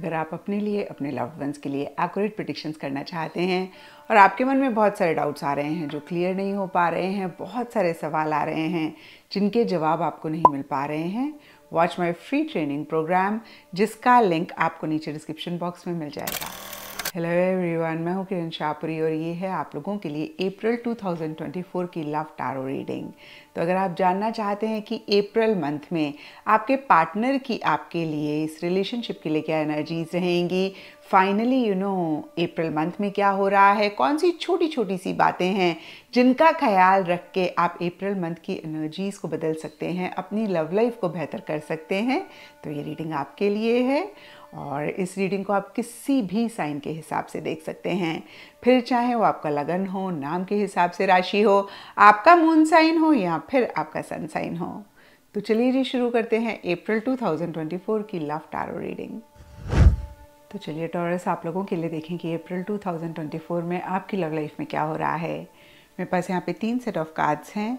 अगर आप अपने लिए अपने लव्ड वंस के लिए एक्यूरेट प्रडिक्शंस करना चाहते हैं और आपके मन में बहुत सारे डाउट्स आ रहे हैं जो क्लियर नहीं हो पा रहे हैं बहुत सारे सवाल आ रहे हैं जिनके जवाब आपको नहीं मिल पा रहे हैं watch my free training program जिसका लिंक आपको नीचे डिस्क्रिप्शन बॉक्स में मिल जाएगा हेलो एवरीवन मैं हूं किरण शाहपुरी और ये है आप लोगों के लिए अप्रैल 2024 की लव टारो रीडिंग तो अगर आप जानना चाहते हैं कि अप्रैल मंथ में आपके पार्टनर की आपके लिए इस रिलेशनशिप के लिए क्या एनर्जीज रहेंगी finally you know April month में क्या हो रहा है कौन सी छोटी छोटी सी बातें हैं जिनका ख्याल रख के आप अप्रैल मंथ की एनर्जीज़ को बदल सकते हैं अपनी लव लाइफ को बेहतर कर सकते हैं तो ये रीडिंग आपके लिए है और इस रीडिंग को आप किसी भी साइन के हिसाब से देख सकते हैं फिर चाहे वो आपका लगन हो नाम के हिसाब से राशि हो आपका मून साइन हो या फिर आपका सन साइन हो तो चलिए जी शुरू करते हैं अप्रैल 2024 की लव टारो रीडिंग तो चलिए टॉरस आप लोगों के लिए देखें कि अप्रैल 2024 में आपकी लव लाइफ में क्या हो रहा है मेरे पास यहाँ पे तीन सेट ऑफ कार्ड्स हैं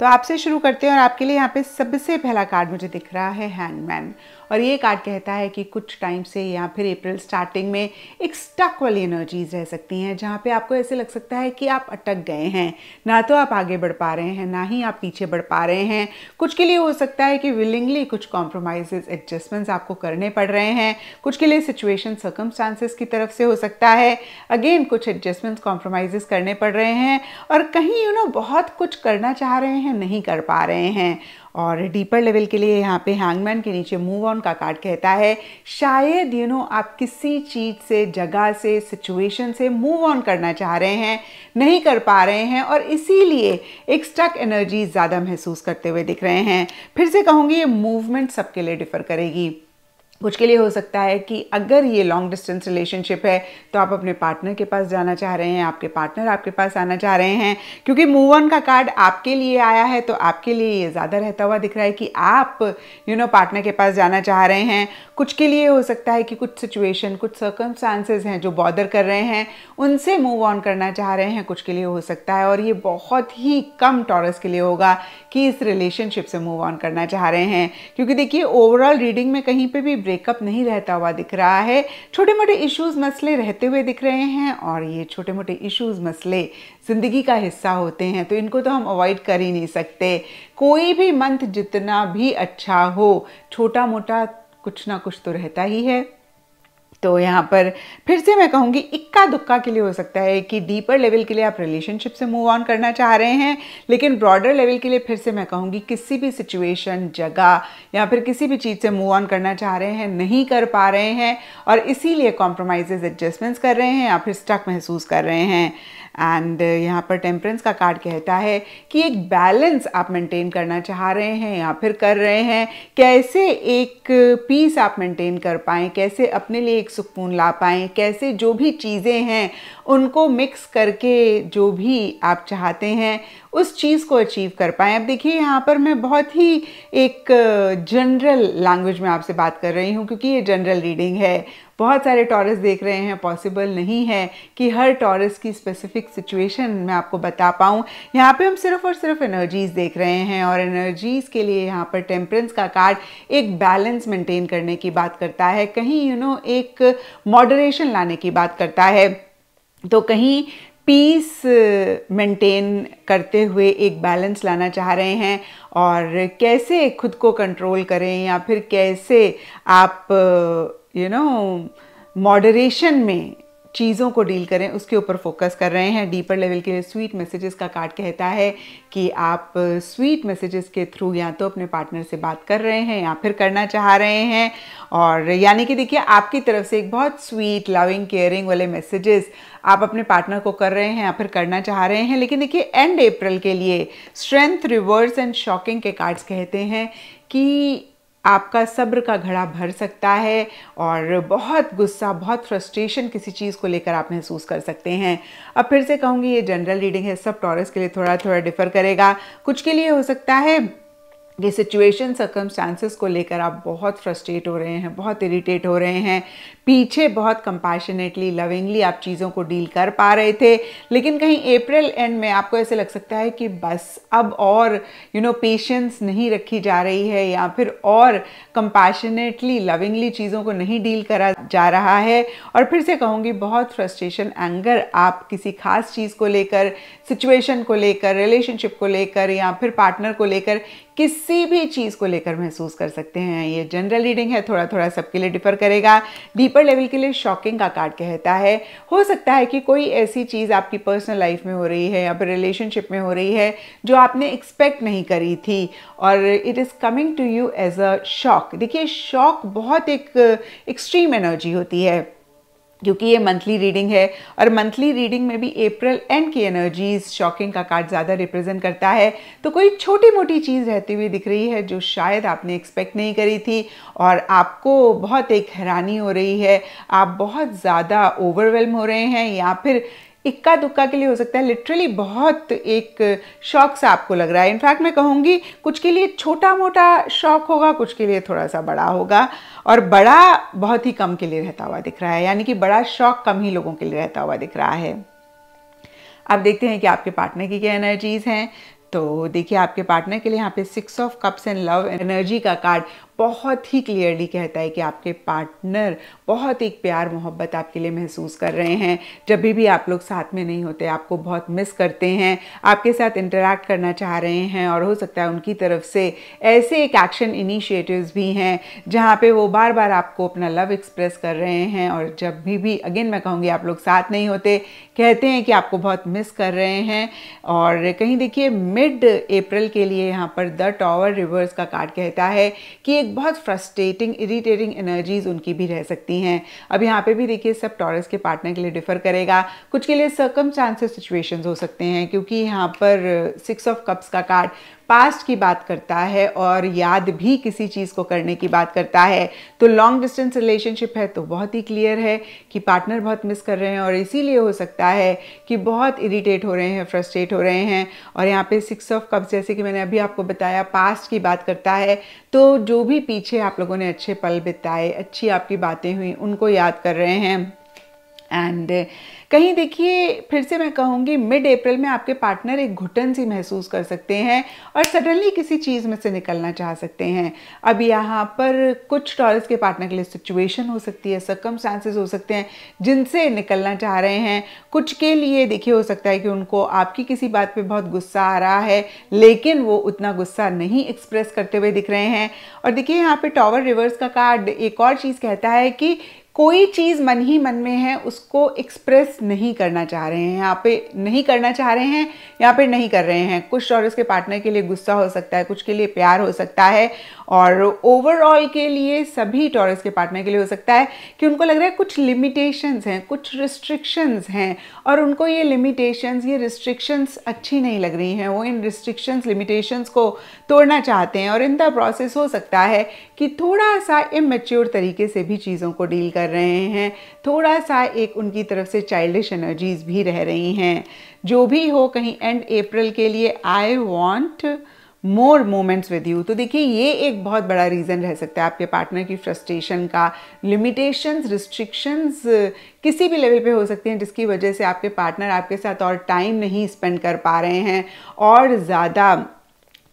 तो आपसे शुरू करते हैं और आपके लिए यहाँ पे सबसे पहला कार्ड मुझे दिख रहा है हैंडमैन और ये कार्ड कहता है कि कुछ टाइम से या फिर अप्रैल स्टार्टिंग में एक स्टक वाली एनर्जीज रह सकती हैं जहाँ पे आपको ऐसे लग सकता है कि आप अटक गए हैं ना तो आप आगे बढ़ पा रहे हैं ना ही आप पीछे बढ़ पा रहे हैं कुछ के लिए हो सकता है कि विलिंगली कुछ कॉम्प्रोमाइजेस एडजस्टमेंट्स आपको करने पड़ रहे हैं कुछ के लिए सिचुएशन सर्कमस्टांसेस की तरफ से हो सकता है अगेन कुछ एडजस्टमेंट्स कॉम्प्रोमाइजेस करने पड़ रहे हैं और कहीं यू नो बहुत कुछ करना चाह रहे हैं हैं नहीं कर पा रहे हैं और डीपर लेवल के लिए यहाँ पे हैंगमैन के नीचे मूव ऑन का कार्ड कहता है शायद यू you नो know, आप किसी चीज़ से जगह से सिचुएशन से मूव ऑन करना चाह रहे हैं नहीं कर पा रहे हैं और इसीलिए एक स्टक एनर्जी ज़्यादा महसूस करते हुए दिख रहे हैं फिर से कहूँगी ये मूवमेंट सबके लिए डिफ़र करेगी कुछ के लिए हो सकता है कि अगर ये लॉन्ग डिस्टेंस रिलेशनशिप है तो आप अपने पार्टनर के पास जाना चाह रहे हैं आपके पार्टनर आपके पास आना चाह रहे हैं क्योंकि मूव ऑन का कार्ड आपके लिए आया है तो आपके लिए ये ज़्यादा रहता हुआ दिख रहा है कि आप यू नो पार्टनर के पास जाना चाह रहे हैं कुछ के लिए हो सकता है कि कुछ सिचुएशन कुछ सर्कमस्टांसेज हैं जो बॉदर कर रहे हैं उनसे मूव ऑन करना चाह रहे हैं कुछ के लिए हो सकता है और ये बहुत ही कम टॉरस के लिए होगा कि इस रिलेशनशिप से मूव ऑन करना चाह रहे हैं क्योंकि देखिए ओवरऑल रीडिंग में कहीं पर भी ब्रेकअप नहीं रहता हुआ दिख रहा है छोटे मोटे इश्यूज़ मसले रहते हुए दिख रहे हैं और ये छोटे मोटे इश्यूज़ मसले ज़िंदगी का हिस्सा होते हैं तो इनको तो हम अवॉइड कर ही नहीं सकते कोई भी मंथ जितना भी अच्छा हो छोटा मोटा कुछ ना कुछ तो रहता ही है तो यहाँ पर फिर से मैं कहूँगी इक्का दुक्का के लिए हो सकता है कि डीपर लेवल के लिए आप रिलेशनशिप से मूव ऑन करना चाह रहे हैं लेकिन ब्रॉडर लेवल के लिए फिर से मैं कहूँगी किसी भी सिचुएशन जगह या फिर किसी भी चीज़ से मूव ऑन करना चाह रहे हैं नहीं कर पा रहे हैं और इसीलिए कॉम्प्रोमाइजेज एडजस्टमेंट्स कर रहे हैं या फिर स्टक महसूस कर रहे हैं एंड यहाँ पर टेम्परेंस का कार्ड कहता है कि एक बैलेंस आप मेंटेन करना चाह रहे हैं या फिर कर रहे हैं कैसे एक पीस आप मेंटेन कर पाएँ कैसे अपने लिए एक सुकून ला पाएँ कैसे जो भी चीज़ें हैं उनको मिक्स करके जो भी आप चाहते हैं उस चीज़ को अचीव कर पाएँ अब देखिए यहाँ पर मैं बहुत ही एक जनरल लैंग्वेज में आपसे बात कर रही हूँ क्योंकि ये जनरल रीडिंग है बहुत सारे टॉरस देख रहे हैं पॉसिबल नहीं है कि हर टॉरस की स्पेसिफिक सिचुएशन मैं आपको बता पाऊँ यहाँ पे हम सिर्फ और सिर्फ एनर्जीज देख रहे हैं और एनर्जीज के लिए यहाँ पर टेम्परेंस का कार्ड एक बैलेंस मेंटेन करने की बात करता है कहीं यू you नो know, एक मॉडरेशन लाने की बात करता है तो कहीं पीस मेंटेन uh, करते हुए एक बैलेंस लाना चाह रहे हैं और कैसे खुद को कंट्रोल करें या फिर कैसे आप यू नो मॉडरेशन में चीज़ों को डील करें उसके ऊपर फोकस कर रहे हैं डीपर लेवल के लिए स्वीट मैसेजेस का कार्ड कहता है कि आप स्वीट मैसेजेस के थ्रू या तो अपने पार्टनर से बात कर रहे हैं या फिर करना चाह रहे हैं और यानी कि देखिए आपकी तरफ से एक बहुत स्वीट लविंग केयरिंग वाले मैसेजेस आप अपने पार्टनर को कर रहे हैं या फिर करना चाह रहे हैं लेकिन देखिए एंड अप्रैल के लिए स्ट्रेंथ रिवर्स एंड शॉकिंग के कार्ड्स कहते हैं कि आपका सब्र का घड़ा भर सकता है और बहुत गुस्सा बहुत फ्रस्ट्रेशन किसी चीज़ को लेकर आप महसूस कर सकते हैं अब फिर से कहूँगी ये जनरल रीडिंग है सब टॉरस के लिए थोड़ा थोड़ा डिफ़र करेगा कुछ के लिए हो सकता है ये सिचुएशन सर्कमस्टांसिस को लेकर आप बहुत फ्रस्ट्रेट हो रहे हैं बहुत इरिटेट हो रहे हैं पीछे बहुत कंपैशनेटली लविंगली आप चीज़ों को डील कर पा रहे थे लेकिन कहीं अप्रैल एंड में आपको ऐसे लग सकता है कि बस अब और यू नो पेशेंस नहीं रखी जा रही है या फिर और कंपैशनेटली लविंगली चीज़ों को नहीं डील करा जा रहा है और फिर से कहूँगी बहुत फ्रस्ट्रेशन एंगर आप किसी खास चीज़ को लेकर सिचुएशन को लेकर रिलेशनशिप को लेकर या फिर पार्टनर को लेकर किसी भी चीज़ को लेकर महसूस कर सकते हैं ये जनरल रीडिंग है थोड़ा थोड़ा सबके लिए डिफर करेगा डीपर लेवल के लिए शॉकिंग का कार्ड कहता है हो सकता है कि कोई ऐसी चीज़ आपकी पर्सनल लाइफ में हो रही है या फिर रिलेशनशिप में हो रही है जो आपने एक्सपेक्ट नहीं करी थी और it is coming to you as a shock देखिए शॉक बहुत एक एक्सट्रीम एनर्जी होती है क्योंकि ये मंथली रीडिंग है और मंथली रीडिंग में भी अप्रैल एंड की एनर्जीज शॉकिंग का कार्ड ज़्यादा रिप्रेजेंट करता है तो कोई छोटी मोटी चीज़ रहती हुई दिख रही है जो शायद आपने एक्सपेक्ट नहीं करी थी और आपको बहुत एक हैरानी हो रही है आप बहुत ज़्यादा ओवरवेलम हो रहे हैं या फिर इक्का दुक्का के लिए हो सकता है लिटरली बहुत एक शौक सा आपको लग रहा है इनफैक्ट मैं कहूँगी कुछ के लिए छोटा मोटा शौक होगा कुछ के लिए थोड़ा सा बड़ा होगा और बड़ा बहुत ही कम के लिए रहता हुआ दिख रहा है यानी कि बड़ा शौक कम ही लोगों के लिए रहता हुआ दिख रहा है अब देखते हैं कि आपके पार्टनर की क्या एनर्जीज़ हैं तो देखिए आपके पार्टनर के लिए यहाँ पे six of cups and love energy का कार्ड बहुत ही क्लियरली कहता है कि आपके पार्टनर बहुत एक प्यार मोहब्बत आपके लिए महसूस कर रहे हैं जब भी, भी आप लोग साथ में नहीं होते आपको बहुत मिस करते हैं आपके साथ इंटरेक्ट करना चाह रहे हैं और हो सकता है उनकी तरफ से ऐसे एक एक्शन इनिशिएटिव्स भी हैं जहाँ पे वो बार बार आपको अपना लव एक्सप्रेस कर रहे हैं और जब भी भी अगेन मैं कहूँगी आप लोग साथ नहीं होते कहते हैं कि आपको बहुत मिस कर रहे हैं और कहीं देखिए मिड अप्रैल के लिए यहाँ पर द टॉवर रिवर्स का कार्ड कहता है कि एक बहुत फ्रस्ट्रेटिंग इरीटेटिंग एनर्जीज उनकी भी रह सकती हैं अब यहाँ पे भी देखिए सब टॉरस के पार्टनर के लिए डिफर करेगा कुछ के लिए सर्कम चांसेस सिचुएशन हो सकते हैं क्योंकि यहाँ पर सिक्स ऑफ कप्स का कार्ड पास्ट की बात करता है और याद भी किसी चीज़ को करने की बात करता है तो लॉन्ग डिस्टेंस रिलेशनशिप है तो बहुत ही क्लियर है कि पार्टनर बहुत मिस कर रहे हैं और इसीलिए हो सकता है कि बहुत इरीटेट हो रहे हैं फ्रस्ट्रेट हो रहे हैं और यहाँ पे सिक्स ऑफ कप्स जैसे कि मैंने अभी आपको बताया पास्ट की बात करता है तो जो भी पीछे आप लोगों ने अच्छे पल बिताए अच्छी आपकी बातें हुई उनको याद कर रहे हैं एंड uh, कहीं देखिए फिर से मैं कहूँगी मिड अप्रैल में आपके पार्टनर एक घुटन सी महसूस कर सकते हैं और सडनली किसी चीज़ में से निकलना चाह सकते हैं अब यहाँ पर कुछ टॉरस के पार्टनर के लिए सिचुएशन हो सकती है सकम हो सकते हैं जिनसे निकलना चाह रहे हैं कुछ के लिए देखिए हो सकता है कि उनको आपकी किसी बात पर बहुत गुस्सा आ रहा है लेकिन वो उतना गुस्सा नहीं एक्सप्रेस करते हुए दिख रहे हैं और देखिए यहाँ पर टॉवर रिवर्स का कार्ड एक और चीज़ कहता है कि कोई चीज़ मन ही मन में है उसको एक्सप्रेस नहीं करना चाह रहे हैं यहाँ पे नहीं करना चाह रहे हैं यहाँ पे नहीं कर रहे हैं कुछ और उसके पार्टनर के लिए गुस्सा हो सकता है कुछ के लिए प्यार हो सकता है और ओवरऑल के लिए सभी टॉरस के पार्टनर के लिए हो सकता है कि उनको लग रहा है कुछ लिमिटेशंस हैं कुछ रिस्ट्रिक्शंस हैं और उनको ये लिमिटेशंस ये रिस्ट्रिक्शंस अच्छी नहीं लग रही हैं वो इन रिस्ट्रिक्शंस लिमिटेशंस को तोड़ना चाहते हैं और इन द प्रोसेस हो सकता है कि थोड़ा सा इमेच्योर तरीके से भी चीज़ों को डील कर रहे हैं थोड़ा सा एक उनकी तरफ से चाइल्डिश एनर्जीज भी रह रही हैं जो भी हो कहीं एंड अप्रैल के लिए I want more moments with you तो देखिए ये एक बहुत बड़ा रीज़न रह सकता है आपके पार्टनर की फ्रस्ट्रेशन का लिमिटेशंस रिस्ट्रिक्शंस किसी भी लेवल पे हो सकती हैं जिसकी वजह से आपके पार्टनर आपके साथ और टाइम नहीं स्पेंड कर पा रहे हैं और ज़्यादा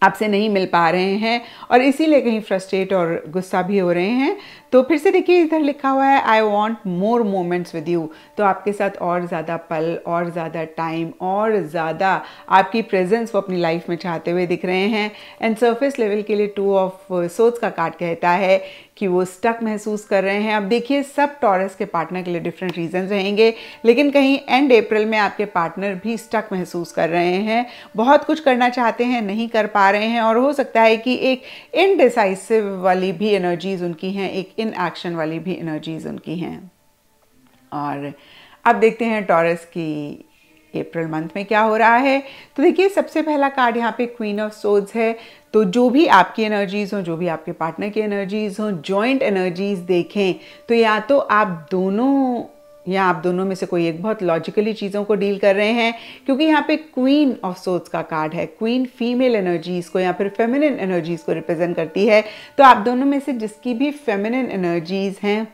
आपसे नहीं मिल पा रहे हैं और इसीलिए कहीं फ्रस्ट्रेट और गुस्सा भी हो रहे हैं तो फिर से देखिए इधर लिखा हुआ है I want more moments with you तो आपके साथ और ज़्यादा पल और ज़्यादा टाइम और ज़्यादा आपकी प्रेजेंस वो अपनी लाइफ में चाहते हुए दिख रहे हैं एंड सर्फेस लेवल के लिए टू ऑफ सोच का कार्ड कहता है कि वो स्टक महसूस कर रहे हैं अब देखिए सब टॉरस के पार्टनर के लिए डिफरेंट रीज़न रहेंगे लेकिन कहीं एंड अप्रैल में आपके पार्टनर भी स्टक महसूस कर रहे हैं बहुत कुछ करना चाहते हैं नहीं कर पा रहे हैं और हो सकता है कि एक इनडिसाइसिव वाली भी एनर्जीज उनकी हैं एक इन एक्शन वाली भी एनर्जीज उनकी हैं और अब देखते हैं टॉरस की अप्रैल मंथ में क्या हो रहा है तो देखिए सबसे पहला कार्ड यहाँ पे क्वीन ऑफ सोड्स है तो जो भी आपकी एनर्जीज़ हो जो भी आपके पार्टनर की एनर्जीज़ हो जॉइंट एनर्जीज़ देखें तो या तो आप दोनों या आप दोनों में से कोई एक बहुत लॉजिकली चीज़ों को डील कर रहे हैं क्योंकि यहाँ पे क्वीन ऑफ सोर्स का कार्ड है क्वीन फीमेल एनर्जीज़ को या फिर फेमिनिन एनर्जीज़ को रिप्रेजेंट करती है तो आप दोनों में से जिसकी भी फेमिनिन एनर्जीज़ हैं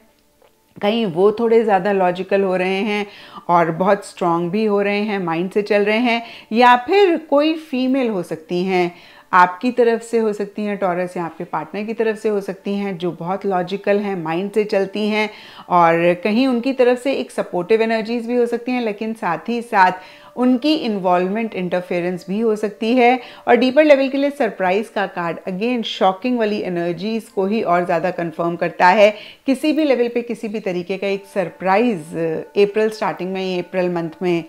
कहीं वो थोड़े ज़्यादा लॉजिकल हो रहे हैं और बहुत स्ट्रॉन्ग भी हो रहे हैं माइंड से चल रहे हैं या फिर कोई फीमेल हो सकती हैं आपकी तरफ से हो सकती हैं टॉरस या आपके पार्टनर की तरफ से हो सकती हैं जो बहुत लॉजिकल हैं माइंड से चलती हैं और कहीं उनकी तरफ से एक सपोर्टिव एनर्जीज भी हो सकती हैं लेकिन साथ ही साथ उनकी इन्वॉल्वमेंट इंटरफेरेंस भी हो सकती है और डीपर लेवल के लिए सरप्राइज का कार्ड अगेन शॉकिंग वाली एनर्जीज को ही और ज़्यादा कंफर्म करता है किसी भी लेवल पे किसी भी तरीके का एक सरप्राइज अप्रैल स्टार्टिंग में अप्रैल मंथ में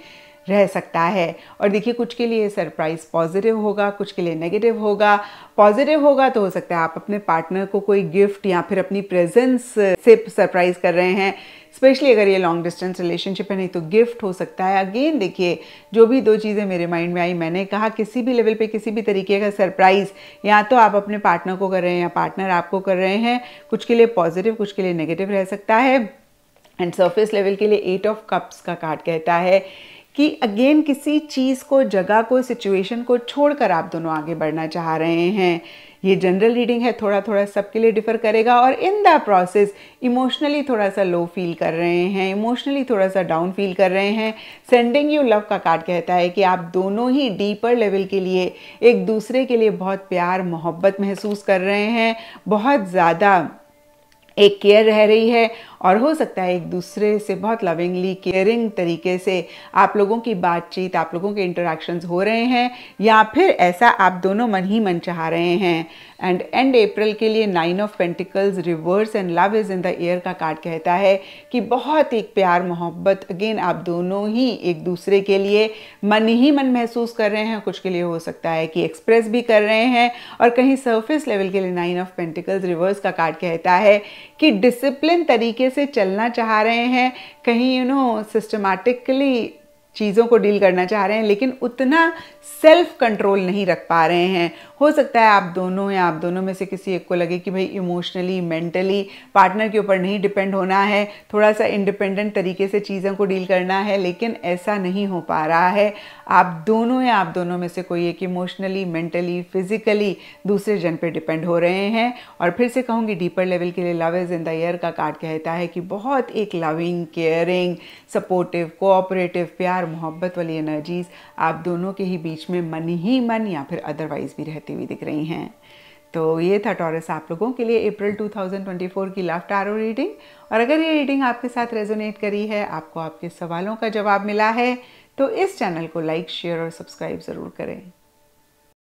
रह सकता है और देखिए कुछ के लिए सरप्राइज़ पॉजिटिव होगा कुछ के लिए नेगेटिव होगा पॉजिटिव होगा तो हो सकता है आप अपने पार्टनर को कोई गिफ्ट या फिर अपनी प्रेजेंस से सरप्राइज़ कर रहे हैं स्पेशली अगर ये लॉन्ग डिस्टेंस रिलेशनशिप है नहीं तो गिफ्ट हो सकता है अगेन देखिए जो भी दो चीज़ें मेरे माइंड में आई मैंने कहा किसी भी लेवल पे किसी भी तरीके का सरप्राइज़ या तो आप अपने पार्टनर को कर रहे हैं या पार्टनर आपको कर रहे हैं कुछ के लिए पॉजिटिव कुछ के लिए नेगेटिव रह सकता है एंड सरफेस लेवल के लिए एट ऑफ कप्स का कार्ड कहता है कि अगेन किसी चीज़ को जगह को सिचुएशन को छोड़कर आप दोनों आगे बढ़ना चाह रहे हैं ये जनरल रीडिंग है थोड़ा थोड़ा सबके लिए डिफर करेगा और इन द प्रोसेस इमोशनली थोड़ा सा लो फील कर रहे हैं इमोशनली थोड़ा सा डाउन फील कर रहे हैं सेंडिंग यू लव का कार्ड कहता है कि आप दोनों ही डीपर लेवल के लिए एक दूसरे के लिए बहुत प्यार मोहब्बत महसूस कर रहे हैं बहुत ज़्यादा एक केयर रह रही है और हो सकता है एक दूसरे से बहुत लविंगली केयरिंग तरीके से आप लोगों की बातचीत आप लोगों के इंटरेक्शन हो रहे हैं या फिर ऐसा आप दोनों मन ही मन चाह रहे हैं एंड एंड अप्रैल के लिए nine of pentacles reverse and love is in the air का कार्ड कहता है कि बहुत एक प्यार मोहब्बत अगेन आप दोनों ही एक दूसरे के लिए मन ही मन महसूस कर रहे हैं कुछ के लिए हो सकता है कि एक्सप्रेस भी कर रहे हैं और कहीं सरफेस लेवल के लिए नाइन ऑफ पेंटिकल्स रिवर्स का कार्ड कहता है कि डिसिप्लिन तरीके से चलना चाह रहे हैं कहीं यू नो सिस्टमेटिकली चीज़ों को डील करना चाह रहे हैं लेकिन उतना सेल्फ कंट्रोल नहीं रख पा रहे हैं हो सकता है आप दोनों या आप दोनों में से किसी एक को लगे कि भाई इमोशनली मेंटली पार्टनर के ऊपर नहीं डिपेंड होना है थोड़ा सा इंडिपेंडेंट तरीके से चीज़ों को डील करना है लेकिन ऐसा नहीं हो पा रहा है आप दोनों या आप दोनों में से कोई एक इमोशनली मेंटली फिजिकली दूसरे जन पर डिपेंड हो रहे हैं और फिर से कहूँगी डीपर लेवल के लिए love is in the air का कार्ड कहता है कि बहुत एक लविंग केयरिंग सपोर्टिव कोऑपरेटिव प्यार प्यार मोहब्बत वाली एनर्जीज़ आप दोनों के ही बीच में मन ही मन या फिर अदरवाइज़ भी रहती हुई दिख रही हैं तो ये था टॉरस आप लोगों के लिए अप्रैल 2024 की लव टैरो रीडिंग और अगर ये रीडिंग आपके साथ रेजोनेट करी है आपको आपके सवालों का जवाब मिला है तो इस चैनल को लाइक शेयर और सब्सक्राइब ज़रूर करें